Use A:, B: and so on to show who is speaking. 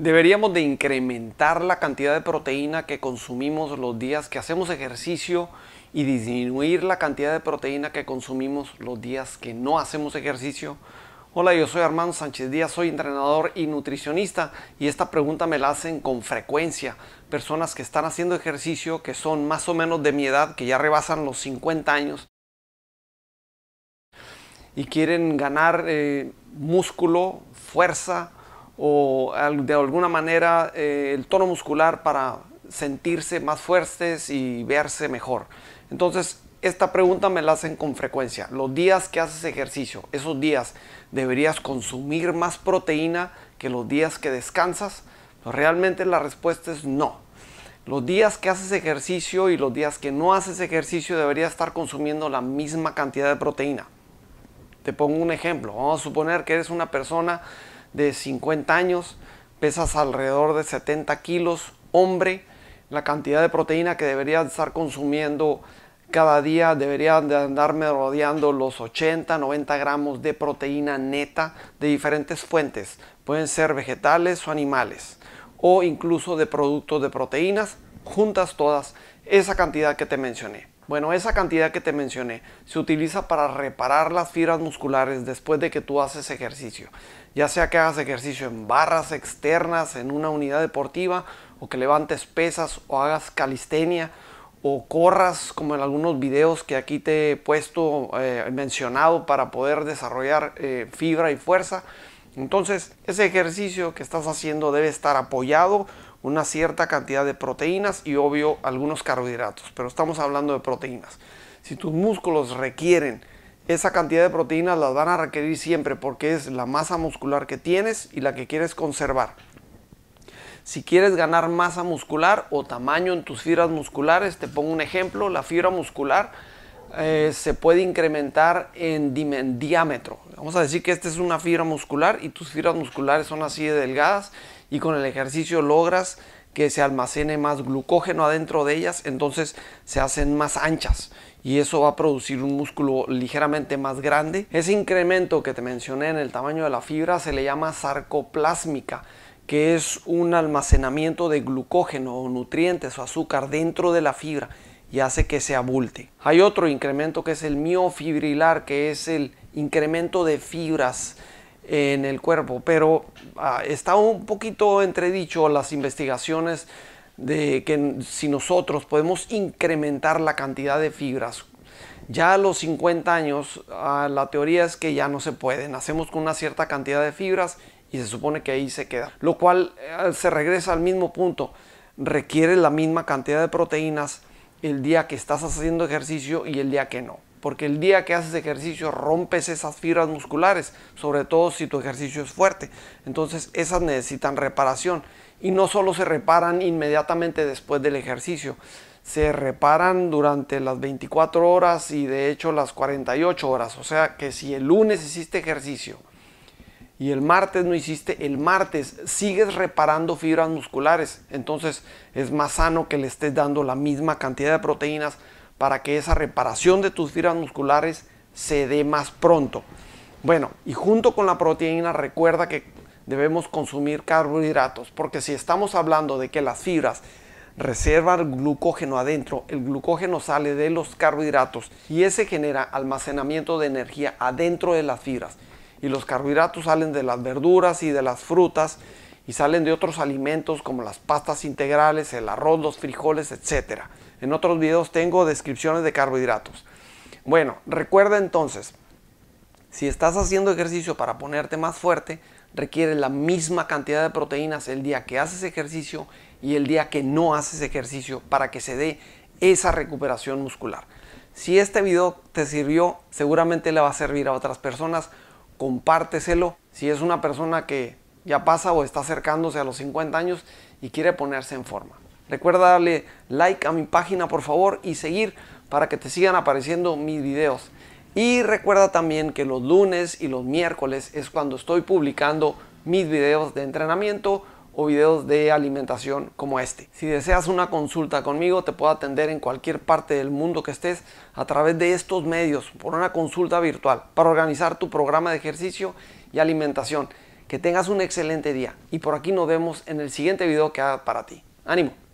A: Deberíamos de incrementar la cantidad de proteína que consumimos los días que hacemos ejercicio y disminuir la cantidad de proteína que consumimos los días que no hacemos ejercicio. Hola, yo soy Armando Sánchez Díaz, soy entrenador y nutricionista y esta pregunta me la hacen con frecuencia personas que están haciendo ejercicio, que son más o menos de mi edad, que ya rebasan los 50 años y quieren ganar eh, músculo, fuerza, o de alguna manera eh, el tono muscular para sentirse más fuertes y verse mejor. Entonces, esta pregunta me la hacen con frecuencia. Los días que haces ejercicio, esos días deberías consumir más proteína que los días que descansas. Pues realmente la respuesta es no. Los días que haces ejercicio y los días que no haces ejercicio deberías estar consumiendo la misma cantidad de proteína. Te pongo un ejemplo. Vamos a suponer que eres una persona de 50 años, pesas alrededor de 70 kilos, hombre, la cantidad de proteína que deberías estar consumiendo cada día debería de andarme rodeando los 80, 90 gramos de proteína neta de diferentes fuentes. Pueden ser vegetales o animales o incluso de productos de proteínas juntas todas esa cantidad que te mencioné. Bueno, esa cantidad que te mencioné se utiliza para reparar las fibras musculares después de que tú haces ejercicio, ya sea que hagas ejercicio en barras externas, en una unidad deportiva, o que levantes pesas, o hagas calistenia, o corras como en algunos videos que aquí te he puesto eh, mencionado para poder desarrollar eh, fibra y fuerza. Entonces, ese ejercicio que estás haciendo debe estar apoyado una cierta cantidad de proteínas y obvio algunos carbohidratos, pero estamos hablando de proteínas. Si tus músculos requieren esa cantidad de proteínas, las van a requerir siempre porque es la masa muscular que tienes y la que quieres conservar. Si quieres ganar masa muscular o tamaño en tus fibras musculares, te pongo un ejemplo, la fibra muscular eh, se puede incrementar en diámetro, Vamos a decir que esta es una fibra muscular y tus fibras musculares son así de delgadas y con el ejercicio logras que se almacene más glucógeno adentro de ellas, entonces se hacen más anchas y eso va a producir un músculo ligeramente más grande. Ese incremento que te mencioné en el tamaño de la fibra se le llama sarcoplásmica, que es un almacenamiento de glucógeno o nutrientes o azúcar dentro de la fibra y hace que se abulte. Hay otro incremento que es el miofibrilar, que es el incremento de fibras en el cuerpo, pero ah, está un poquito entredicho las investigaciones de que si nosotros podemos incrementar la cantidad de fibras. Ya a los 50 años ah, la teoría es que ya no se puede, nacemos con una cierta cantidad de fibras y se supone que ahí se queda, lo cual ah, se regresa al mismo punto, requiere la misma cantidad de proteínas el día que estás haciendo ejercicio y el día que no porque el día que haces ejercicio rompes esas fibras musculares, sobre todo si tu ejercicio es fuerte. Entonces esas necesitan reparación y no solo se reparan inmediatamente después del ejercicio, se reparan durante las 24 horas y de hecho las 48 horas. O sea que si el lunes hiciste ejercicio y el martes no hiciste, el martes sigues reparando fibras musculares. Entonces es más sano que le estés dando la misma cantidad de proteínas para que esa reparación de tus fibras musculares se dé más pronto. Bueno, y junto con la proteína recuerda que debemos consumir carbohidratos, porque si estamos hablando de que las fibras reservan glucógeno adentro, el glucógeno sale de los carbohidratos y ese genera almacenamiento de energía adentro de las fibras. Y los carbohidratos salen de las verduras y de las frutas y salen de otros alimentos como las pastas integrales, el arroz, los frijoles, etc. En otros videos tengo descripciones de carbohidratos. Bueno, recuerda entonces, si estás haciendo ejercicio para ponerte más fuerte, requiere la misma cantidad de proteínas el día que haces ejercicio y el día que no haces ejercicio para que se dé esa recuperación muscular. Si este video te sirvió, seguramente le va a servir a otras personas, compárteselo. Si es una persona que ya pasa o está acercándose a los 50 años y quiere ponerse en forma. Recuerda darle like a mi página por favor y seguir para que te sigan apareciendo mis videos. Y recuerda también que los lunes y los miércoles es cuando estoy publicando mis videos de entrenamiento o videos de alimentación como este. Si deseas una consulta conmigo, te puedo atender en cualquier parte del mundo que estés a través de estos medios por una consulta virtual para organizar tu programa de ejercicio y alimentación. Que tengas un excelente día y por aquí nos vemos en el siguiente video que haga para ti. ¡Ánimo!